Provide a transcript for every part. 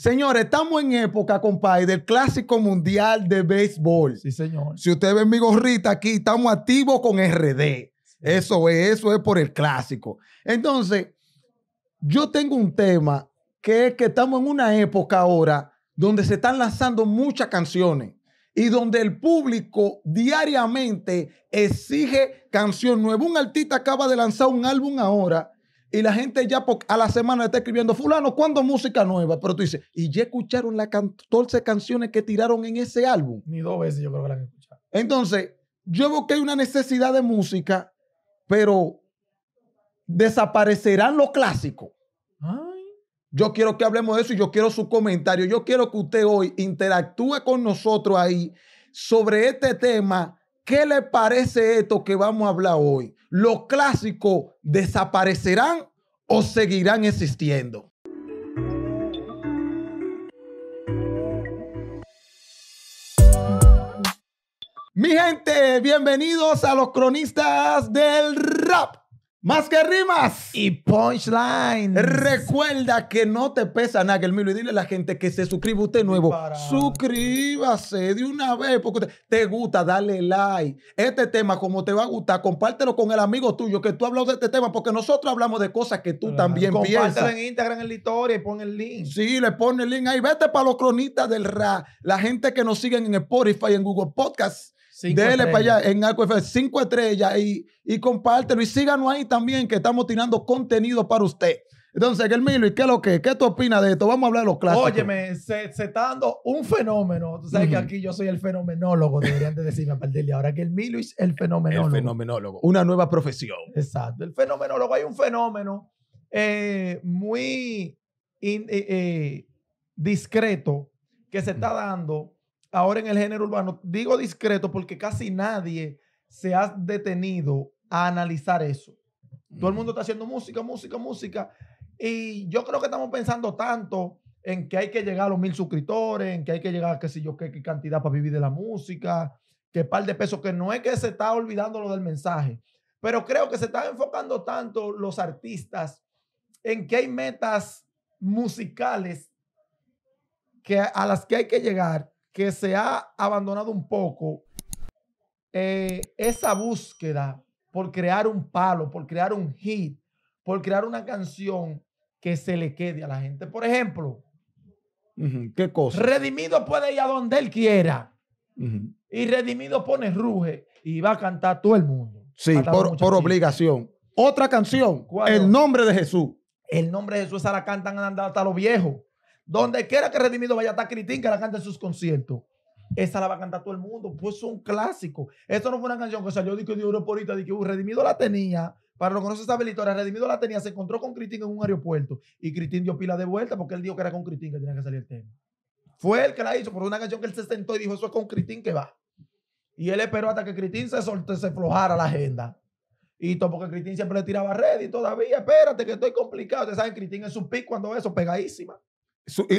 Señores, estamos en época, compadre, del Clásico Mundial de Béisbol. Sí, señor. Si usted ve mi gorrita aquí, estamos activos con RD. Eso es, eso es por el Clásico. Entonces, yo tengo un tema que es que estamos en una época ahora donde se están lanzando muchas canciones y donde el público diariamente exige canción nueva. Un artista acaba de lanzar un álbum ahora y la gente ya a la semana está escribiendo, fulano, ¿cuándo música nueva? Pero tú dices, y ya escucharon las 14 canciones que tiraron en ese álbum. Ni dos veces yo creo que la he escuchado. Entonces, yo veo que hay una necesidad de música, pero desaparecerán los clásicos. Yo quiero que hablemos de eso y yo quiero su comentario. Yo quiero que usted hoy interactúe con nosotros ahí sobre este tema. ¿Qué le parece esto que vamos a hablar hoy? los clásicos desaparecerán o seguirán existiendo. Mi gente, bienvenidos a los cronistas del rap. Más que rimas y punchline. Recuerda que no te pesa nada el milo y dile a la gente que se suscriba usted nuevo. Suscríbase de una vez porque te gusta, dale like. Este tema como te va a gustar, compártelo con el amigo tuyo que tú hablas de este tema porque nosotros hablamos de cosas que tú también Compártelo en Instagram en la historia y pon el link. Sí, le pone el link ahí. Vete para los cronistas del rap la gente que nos sigue en Spotify, en Google Podcasts Dele para allá en AQF 5 estrellas y, compártelo y síganos ahí también que estamos tirando contenido para usted. Entonces, Milo ¿y qué es lo que? ¿Qué tú opinas de esto? Vamos a hablar de los clásicos. Óyeme, se, está dando un fenómeno. Tú sabes que aquí yo soy el fenomenólogo, deberían de decirme a ahora que Germilo es el fenomenólogo. El fenomenólogo, una nueva profesión. Exacto, el fenomenólogo. Hay un fenómeno eh, muy eh, eh, discreto que se está dando ahora en el género urbano. Digo discreto porque casi nadie se ha detenido a analizar eso. Todo el mundo está haciendo música, música, música. Y yo creo que estamos pensando tanto en que hay que llegar a los mil suscriptores, en que hay que llegar a qué sé yo qué, cantidad para vivir de la música, qué par de pesos, que no es que se está olvidando lo del mensaje, pero creo que se están enfocando tanto los artistas en que hay metas musicales que a las que hay que llegar que se ha abandonado un poco eh, esa búsqueda por crear un palo, por crear un hit, por crear una canción que se le quede a la gente. Por ejemplo, ¿qué cosa? Redimido puede ir a donde él quiera. Y Redimido pone ruge y va a cantar todo el mundo. Sí, por, obligación. Otra canción, el nombre de Jesús. El nombre de Jesús, esa la cantan hasta los viejos. Donde quiera que Redimido vaya a estar Cristín, que la canta en sus conciertos. Esa la va a cantar todo el mundo, pues es un clásico. Esto no fue una canción que salió de que de Europa que Redimido la tenía. Para lo que no se sabe la Redimido la tenía, se encontró con Cristín en un aeropuerto y Cristín dio pila de vuelta porque él dijo que era con Cristín que tenía que salir el tema. Fue él que la hizo por una canción que él se sentó y dijo, eso es con Cristín que va. Y él esperó hasta que Cristín se solte, se flojara la agenda. Y todo porque Cristín siempre le tiraba red y todavía, espérate que estoy complicado. Ustedes saben, Cristín en su pico cuando eso, pegadísima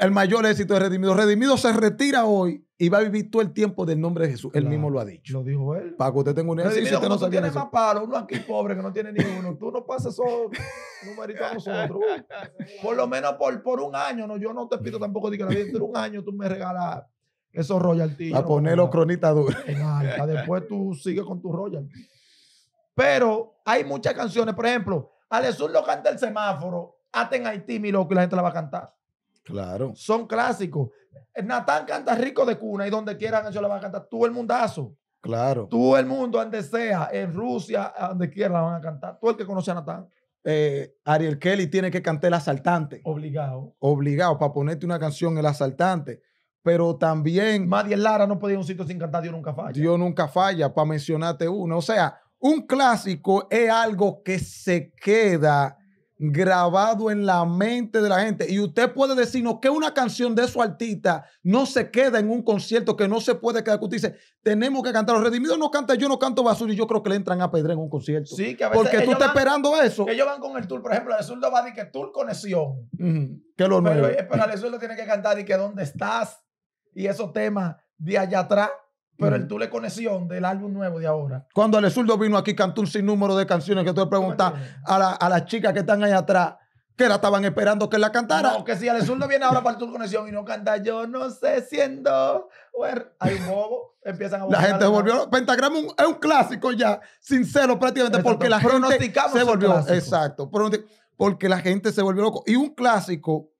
el mayor éxito es redimido. Redimido se retira hoy y va a vivir todo el tiempo del nombre de Jesús. él mismo lo ha dicho. Lo dijo él. Para que usted tenga un éxito usted no tiene más palo, Uno aquí, pobre que no tiene ninguno. Tú no pases esos numeritos a nosotros. por lo menos por, por un año. yo no te pido tampoco de que la vida. un año tú me regalas esos royalties. A poner los cronistas duros. Después tú sigues con tus royalties. Pero hay muchas canciones. Por ejemplo, Jesús lo canta el semáforo. Aten Haití, mi loco, y la gente la va a cantar. Claro. Son clásicos. Eh, Natán canta rico de cuna y donde quiera yo la van a cantar. Todo el mundazo. Claro. Todo el mundo, donde sea, en Rusia, donde quiera la van a cantar. Todo el que conoce a Natán. Eh, Ariel Kelly tiene que cantar El Asaltante. Obligado. Obligado, para ponerte una canción El Asaltante. Pero también. Maddie Lara no podía ir un sitio sin cantar Dios Nunca Falla. Dios Nunca Falla, para mencionarte uno. O sea, un clásico es algo que se queda grabado en la mente de la gente. Y usted puede decirnos que una canción de su artista no se queda en un concierto, que no se puede quedar. usted dice, tenemos que cantar. Los redimidos no cantan, yo no canto basura y yo creo que le entran a pedre en un concierto. Sí, Porque tú estás esperando eso. ellos van con el tour, por ejemplo, el zurdo va a decir que tour conexión. Que lo nuevo. Pero el surdo tiene que cantar y que dónde estás y esos temas de allá atrás. Pero el Tule Conexión del álbum nuevo de ahora. Cuando Alezurdo vino aquí, cantó un sinnúmero de canciones que tú le preguntas a, a las chicas que están ahí atrás que la estaban esperando que la cantara. No, que si Ale viene ahora para el Tule Conexión y no canta, yo no sé siendo. Hay un bobo, empiezan a La gente se volvió. Pentagrama es un clásico ya, sincero prácticamente, porque la gente se volvió. Exacto. Porque la gente se volvió loco. Y un clásico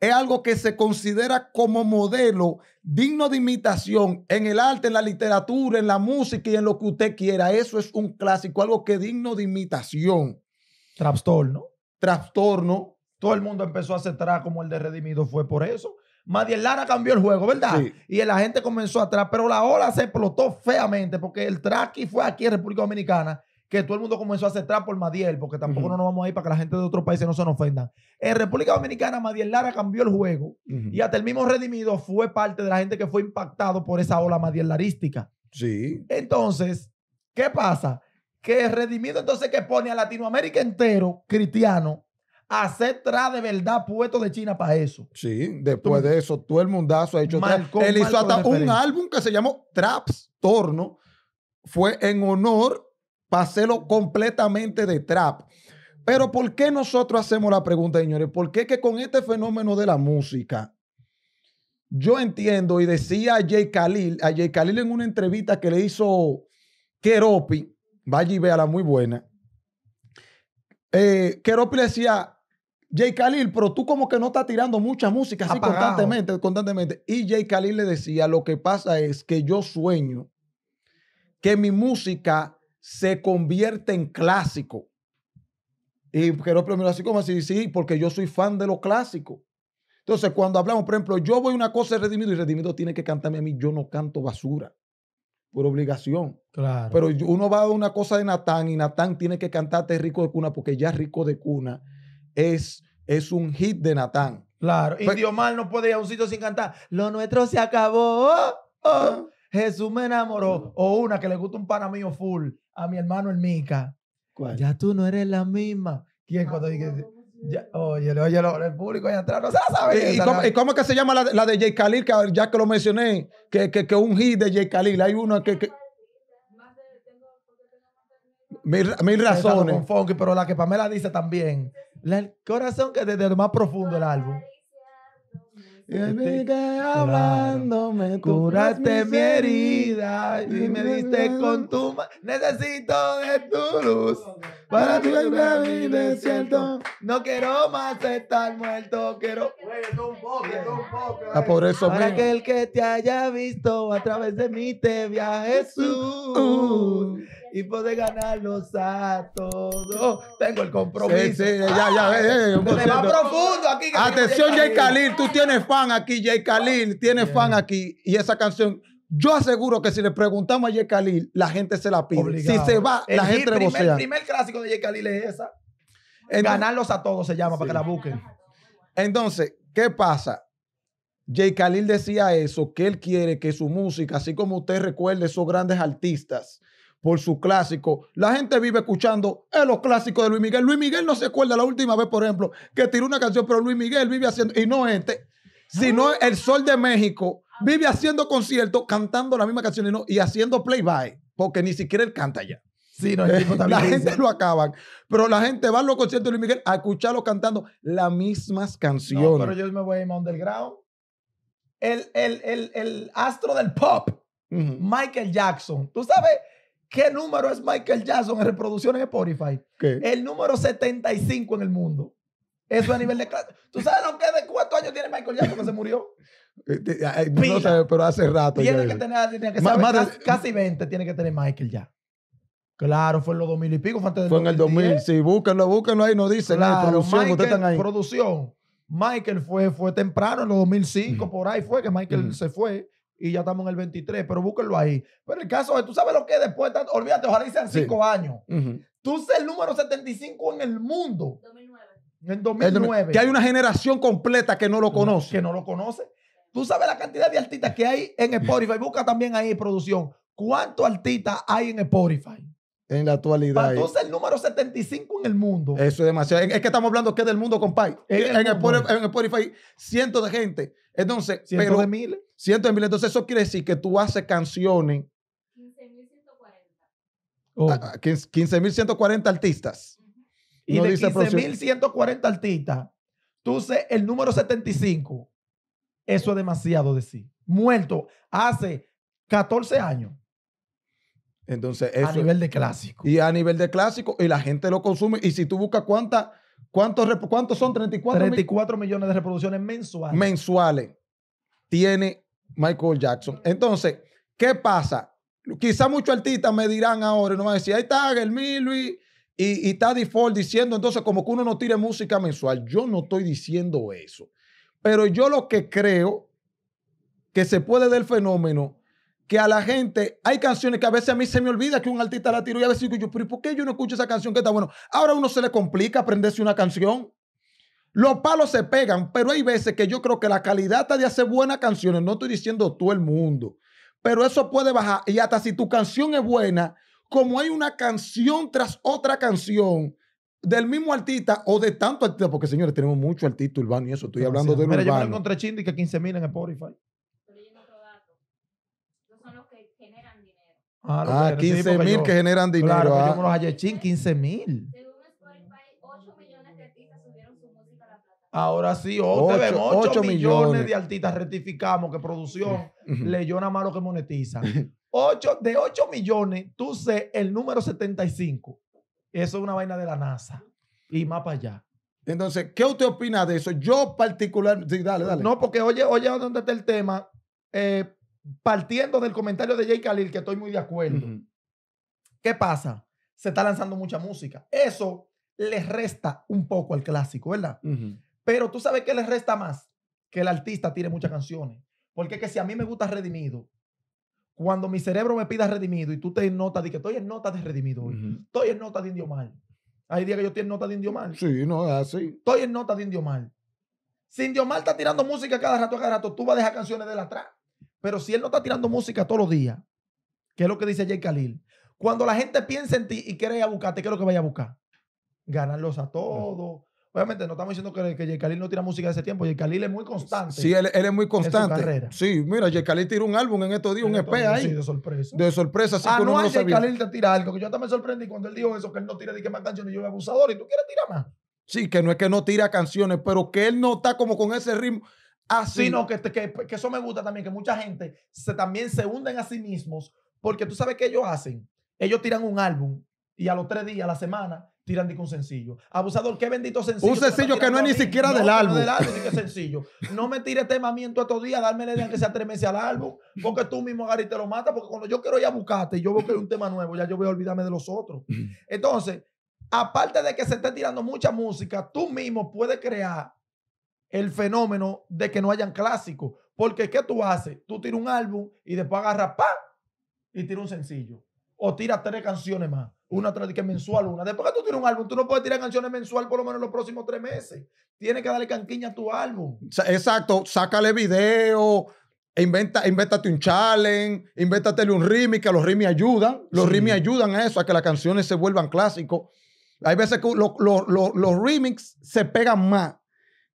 es algo que se considera como modelo digno de imitación en el arte, en la literatura, en la música y en lo que usted quiera. Eso es un clásico, algo que es digno de imitación. Trastorno. Trastorno. Todo el mundo empezó a hacer como el de Redimido fue por eso. Madiel Lara cambió el juego, ¿verdad? Y la gente comenzó a atrás, pero la ola se explotó feamente porque el y fue aquí en República Dominicana que todo el mundo comenzó a hacer trap por Madiel, porque tampoco no nos vamos a ir para que la gente de otros países no se nos ofenda. En República Dominicana, Madiel Lara cambió el juego y hasta el mismo Redimido fue parte de la gente que fue impactado por esa ola Madiel Larística. Sí. Entonces, ¿qué pasa? Que Redimido entonces que pone a Latinoamérica entero, cristiano, a hacer trap de verdad puesto de China para eso. Sí, después de eso, todo el mundazo ha hecho Él hizo hasta un álbum que se llamó Traps Torno. Fue en honor paselo completamente de trap. Pero ¿por qué nosotros hacemos la pregunta, señores? ¿Por qué que con este fenómeno de la música, yo entiendo y decía a Jay Khalil, a Jay Khalil en una entrevista que le hizo Keropi, vaya y la muy buena. Eh, Keropi le decía, Jay Khalil, pero tú como que no estás tirando mucha música así constantemente, constantemente. Y Jay Khalil le decía, lo que pasa es que yo sueño que mi música se convierte en clásico. Y quiero primero así como así, sí, porque yo soy fan de lo clásico. Entonces, cuando hablamos, por ejemplo, yo voy a una cosa de redimido y redimido tiene que cantarme a mí, yo no canto basura por obligación. Claro. Pero uno va a una cosa de Natán y Natán tiene que cantarte Rico de Cuna porque ya Rico de Cuna es, es un hit de Natán. Claro. Y mal no puede ir a un sitio sin cantar. Lo nuestro se acabó. Oh, oh". Ah. Jesús me enamoró. O una que le gusta un pana mío full, a mi hermano el Mica. Ya tú no eres la misma. ¿Quién cuando dije? oye, oye, el público ya atrás no se sabe. ¿Y, cómo, ¿Y, que se llama la, de J. Khalil? ya que lo mencioné, que, que, un hit de J. Khalil. Hay uno que. que... Mil, mil razones. pero la que Pamela dice también. el corazón que desde lo más profundo del álbum mi que este, hablándome, curaste mi herida y me diste con tu mano. Necesito de tu luz para tu mi desierto. No quiero más estar muerto, quiero. Ah, eh. por eso Para que el que te haya visto a través de mí te vea Jesús y poder ganarlos a todos. Tengo el compromiso. ya, ya, eh, eh, va profundo aquí. Atención, J. Khalil, tú tienes fan aquí, J. Khalil, tiene fan aquí. Y esa canción, yo aseguro que si le preguntamos a J. Khalil, la gente se la pide. Si se va, la gente primer, El primer clásico de J. Khalil es esa. ganarlos a todos se llama, para que la busquen. Entonces, ¿qué pasa? Jay Khalil decía eso, que él quiere que su música, así como usted recuerde esos grandes artistas, por su clásico. La gente vive escuchando los clásicos de Luis Miguel. Luis Miguel no se acuerda la última vez, por ejemplo, que tiró una canción, pero Luis Miguel vive haciendo, y no este, sino el Sol de México, vive haciendo conciertos, cantando la misma canción y, haciendo play-by, porque ni siquiera él canta ya. Sí, no, la gente lo acaban. Pero la gente va a los conciertos de Luis Miguel a escucharlo cantando las mismas canciones. No, pero yo me voy a ir underground. El, el, el, astro del pop, Michael Jackson. Tú sabes ¿Qué número es Michael Jackson en reproducciones en Spotify? ¿Qué? El número 75 en el mundo. Eso a nivel de clase. ¿Tú sabes lo que de cuántos años tiene Michael Jackson que se murió? Eh, no sé, pero hace rato. Tiene que tener, que saber, casi, 20 tiene que tener Michael Jackson. Claro, fue en los 2000 y pico. Fue, antes del fue en el 2000, sí. Búsquenlo, búsquenlo ahí. no dicen, eh, claro, producción, Michael, ahí. Producción. Michael fue, fue temprano, en los 2005, mm. por ahí fue que Michael mm. se fue y ya estamos en el 23, pero búsquenlo ahí. Pero el caso es, tú sabes lo que después, olvídate, ojalá y sean cinco años. Tú eres el número 75 en el mundo. 2009. En 2009. Que hay una generación completa que no lo conoce. Que no lo conoce. Tú sabes la cantidad de artistas que hay en Spotify. Busca también ahí producción. ¿Cuántos artistas hay en Spotify? En la actualidad. tú ser el número 75 en el mundo. Eso es demasiado. Es que estamos hablando que del mundo, compadre. En, en, Spotify, cientos de gente. Entonces, pero, de miles 100 mil. Entonces, eso quiere decir que tú haces canciones. 15.140. 15.140 artistas. Y de 15.140 artistas, tú sé el número 75. Eso es demasiado decir. Sí. Muerto hace 14 años. Entonces, eso, a nivel de clásico. Y a nivel de clásico, y la gente lo consume. Y si tú buscas cuánta, cuántos, cuántos son 34, 34 millones de reproducciones mensuales. Mensuales. Tiene Michael Jackson. Entonces, ¿qué pasa? Quizá muchos artistas me dirán ahora, no van a decir, ahí está El y, y está Default diciendo, entonces como que uno no tire música mensual. Yo no estoy diciendo eso. Pero yo lo que creo que se puede del fenómeno que a la gente, hay canciones que a veces a mí se me olvida que un artista la tiró y a veces digo yo, ¿por qué yo no escucho esa canción que está bueno? Ahora uno se le complica aprenderse una canción. Los palos se pegan, pero hay veces que yo creo que la calidad está de hacer buenas canciones, no estoy diciendo todo el mundo, pero eso puede bajar. Y hasta si tu canción es buena, como hay una canción tras otra canción del mismo artista o de tanto artista, porque señores, tenemos mucho artista urbano y eso, estoy hablando de urbano. Mira, yo me encontré Chindy que 15 mil en Spotify. Ah, ah 15 mil que generan dinero. Claro, ah. yo me los hallé chin, 15 mil. Ahora sí, 8, millones, de artistas. Rectificamos que producción leyó nada malo que monetiza. Ocho, de 8 millones, tú sé el número 75. Eso es una vaina de la NASA. Y más para allá. Entonces, ¿qué usted opina de eso? Yo particularmente... dale, dale. No, porque oye, oye, ¿dónde está el tema? Eh, partiendo del comentario de Jay Khalil, que estoy muy de acuerdo. ¿Qué pasa? Se está lanzando mucha música. Eso le resta un poco al clásico, ¿verdad? Pero tú sabes que le resta más que el artista tire muchas canciones. Porque es que si a mí me gusta Redimido, cuando mi cerebro me pida Redimido y tú te notas de que estoy en nota de Redimido hoy, estoy en nota de Indio Mal. Hay días que yo estoy en nota de Indio Mal. Sí, no, es así. Estoy en nota de Indio Mal. Si Indio Mal está tirando música cada rato, cada rato, tú vas a dejar canciones de la atrás. Pero si él no está tirando música todos los días, que es lo que dice Jay Khalil, cuando la gente piensa en ti y quiere ir a buscarte, ¿qué es lo que vaya a buscar? Ganarlos a todos, Obviamente, no estamos diciendo que, que J. no tira música de ese tiempo. J. Khalil es muy constante. Sí, él, es muy constante. Sí, mira, J. tiró un álbum en estos días, un EP e ahí. Sí, de sorpresa. De sorpresa, sí. Ah, no, no J. Khalil te tira algo. Que yo también me sorprendí cuando él dijo eso, que él no tira ni que más canciones. Yo, abusador, y tú quieres tirar más. Sí, que no es que no tira canciones, pero que él no está como con ese ritmo. Así. Sino este, que, que, eso me gusta también, que mucha gente se, también se hunden a sí mismos, porque tú sabes qué ellos hacen. Ellos tiran un álbum y a los tres días, a la semana, tiran de un sencillo. Abusador, qué bendito sencillo. Un sencillo que no es ni siquiera del álbum. No, sencillo. No me tires temamiento a estos días, darme la idea que se atremece al álbum, porque tú mismo gary te lo mata, porque cuando yo quiero ya buscarte yo veo que hay un tema nuevo, ya yo voy a olvidarme de los otros. Entonces, aparte de que se esté tirando mucha música, tú mismo puedes crear el fenómeno de que no hayan clásicos. Porque ¿qué tú haces? Tú tiras un álbum y después agarras pa y tiras un sencillo o tiras tres canciones más. Una que mensual, una. Después que tú tienes un álbum, tú no puedes tirar canciones mensual por lo menos los próximos tres meses. Tienes que darle canquiña a tu álbum. Exacto, sácale video, invéntate un challenge, invéntatele un remix, que los remix ayudan. Los remix ayudan a eso, a que las canciones se vuelvan clásicos. Hay veces que los remix se pegan más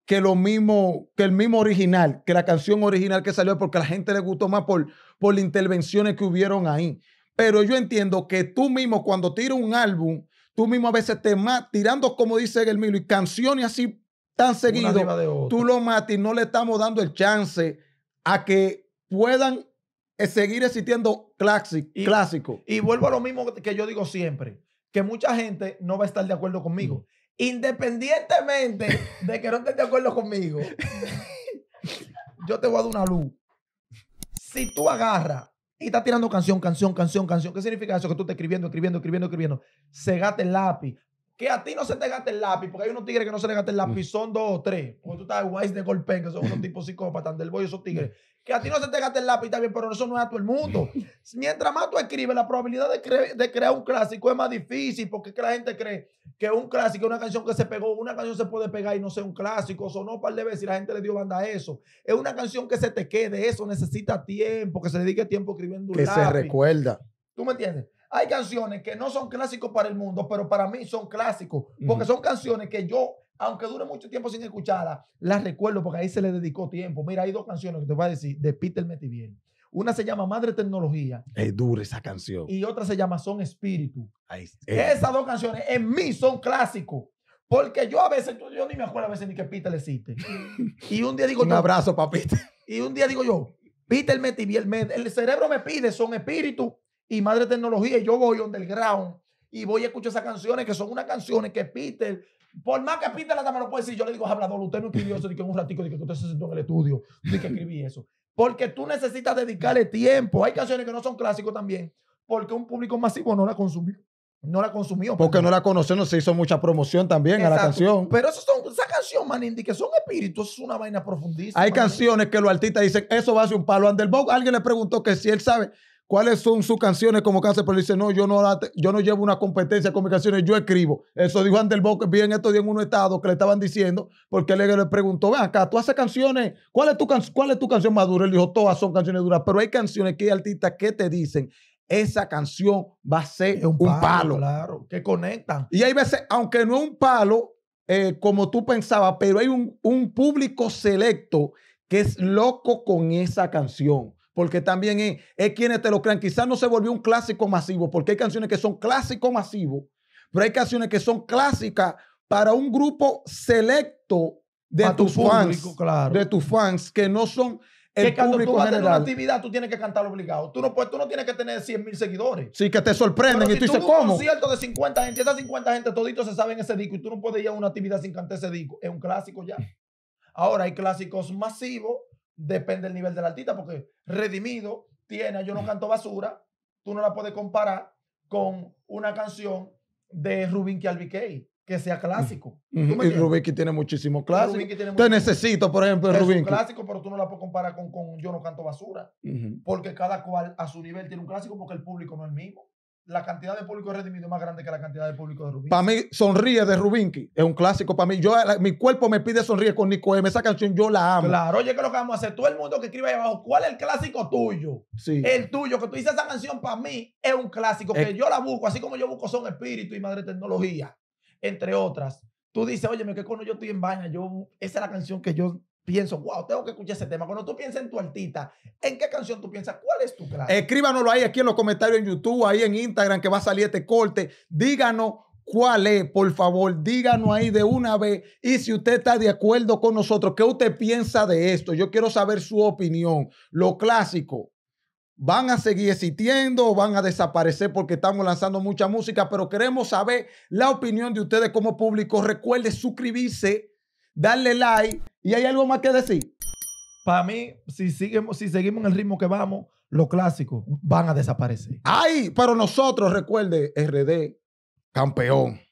que lo mismo, que el mismo original, que la canción original que salió, porque a la gente le gustó más por, por las intervenciones que hubieron ahí. Pero yo entiendo que tú mismo cuando tiras un álbum, tú mismo a veces te matas, tirando como dice el y canciones así tan seguido, tú lo matas y no le estamos dando el chance a que puedan eh, seguir existiendo clásico y, clásico. y vuelvo a lo mismo que yo digo siempre, que mucha gente no va a estar de acuerdo conmigo. Independientemente de que no estés de acuerdo conmigo, yo te voy a dar una luz. Si tú agarras y está tirando canción, canción, canción, canción. ¿Qué significa eso? Que tú estás escribiendo, escribiendo, escribiendo, escribiendo. Segate el lápiz, que a ti no se te gaste el lápiz, porque hay unos tigres que no se le gaste el lápiz, mm. son dos o tres. Porque tú estás guays de golpe que son unos tipos psicópatas, del boy, esos tigres. Mm. Que a ti no se te gaste el lápiz también, pero eso no es a todo el mundo. Mientras más tú escribes, la probabilidad de, crear un clásico es más difícil, porque la gente cree que un clásico es una canción que se pegó, una canción se puede pegar y no sea un clásico, sonó un par de veces y la gente le dio banda a eso. Es una canción que se te quede, eso necesita tiempo, que se dedique tiempo escribiendo un Que se recuerda. ¿Tú me entiendes? Hay canciones que no son clásicos para el mundo, pero para mí son clásicos, porque son canciones que yo, aunque dure mucho tiempo sin escucharlas, las recuerdo porque ahí se le dedicó tiempo. Mira, hay dos canciones que te voy a decir de Peter Metivier. Una se llama Madre Tecnología. Es dura esa canción. Y otra se llama Son Espíritu. Esas dos canciones en mí son clásicos. Porque yo a veces, yo, ni me acuerdo a veces ni que Peter le existe. Y un día digo. un abrazo, papita. Y un día digo yo, Peter Metivier, el cerebro me pide Son Espíritu y Madre Tecnología, y yo voy underground y voy a escuchar esas canciones que son unas canciones que Peter, por más que Peter la dama no puede decir, yo le digo, hablador, usted no escribió eso, que un ratico, que usted se sentó en el estudio, y que escribí eso. Porque tú necesitas dedicarle tiempo. Hay canciones que no son clásicos también, porque un público masivo no la consumió. No la consumió. Porque no la conoció, no se hizo mucha promoción también a la canción. Pero eso son, esa canción, Manindi, que son espíritus, es una vaina profundísima. Hay canciones que los artistas dicen, eso va a ser un palo underbox. Alguien le preguntó que si él sabe ¿Cuáles son sus canciones como cáncer? Pero dice, no, yo no, yo no llevo una competencia con mis canciones, yo escribo. Eso dijo Ander Bock, bien esto días en un estado que le estaban diciendo, porque él le preguntó, ven acá, tú haces canciones, ¿cuál es tu, cuál canción más dura? Él dijo, todas son canciones duras, pero hay canciones que hay artistas que te dicen, esa canción va a ser un, palo, Claro, que conectan. Y hay veces, aunque no es un palo, eh, como tú pensabas, pero hay un, un público selecto que es loco con esa canción porque también es, quienes te lo crean. Quizás no se volvió un clásico masivo, porque hay canciones que son clásicos masivos, pero hay canciones que son clásicas para un grupo selecto de tus fans, de tus fans que no son el que público tú vas general. A tener una actividad, tú tienes que cantar obligado. Tú no, puedes, tú no tienes que tener 100 mil seguidores. Sí, que te sorprenden. y tú dices, ¿cómo? un concierto de 50 gente, esas 50 gente toditos se saben ese disco y tú no puedes ir a una actividad sin cantar ese disco. Es un clásico ya. Ahora hay clásicos masivos depende del nivel del artista, porque Redimido tiene Yo no canto basura, tú no la puedes comparar con una canción de Rubín Albiquey que sea clásico. y Y tiene muchísimo clásico. Te necesito, por ejemplo, Rubin. clásico, pero tú no la puedes comparar con, Yo no canto basura. Porque cada cual a su nivel tiene un clásico porque el público no es el mismo la cantidad de público redimido es más grande que la cantidad de público de Rubinki. Para mí, Sonríe de Rubinki es un clásico para mí. Yo, mi cuerpo me pide Sonríe con Nico M. Esa canción yo la amo. Claro, oye, que lo que vamos a hacer? Todo el mundo que escribe ahí abajo, ¿cuál es el clásico tuyo? Sí. El tuyo, que tú dices esa canción para mí es un clásico, que yo la busco, así como yo busco Son Espíritu y Madre Tecnología, entre otras. Tú dices, oye, que cuando yo estoy en baña, yo, esa es la canción que yo pienso, wow, tengo que escuchar ese tema. Cuando tú piensas en tu artista, ¿en qué canción tú piensas? ¿Cuál es tu clave? Escríbanoslo ahí aquí en los comentarios en YouTube, ahí en Instagram, que va a salir este corte. Díganos cuál es, por favor, díganos ahí de una vez. Y si usted está de acuerdo con nosotros, ¿qué usted piensa de esto? Yo quiero saber su opinión. Lo clásico. ¿Van a seguir existiendo o van a desaparecer porque estamos lanzando mucha música? Pero queremos saber la opinión de ustedes como público. Recuerde suscribirse, darle like ¿Y hay algo más que decir? Para mí, si, seguimos, si seguimos en el ritmo que vamos, los clásicos van a desaparecer. ¡Ay! Pero nosotros, recuerde, RD, campeón.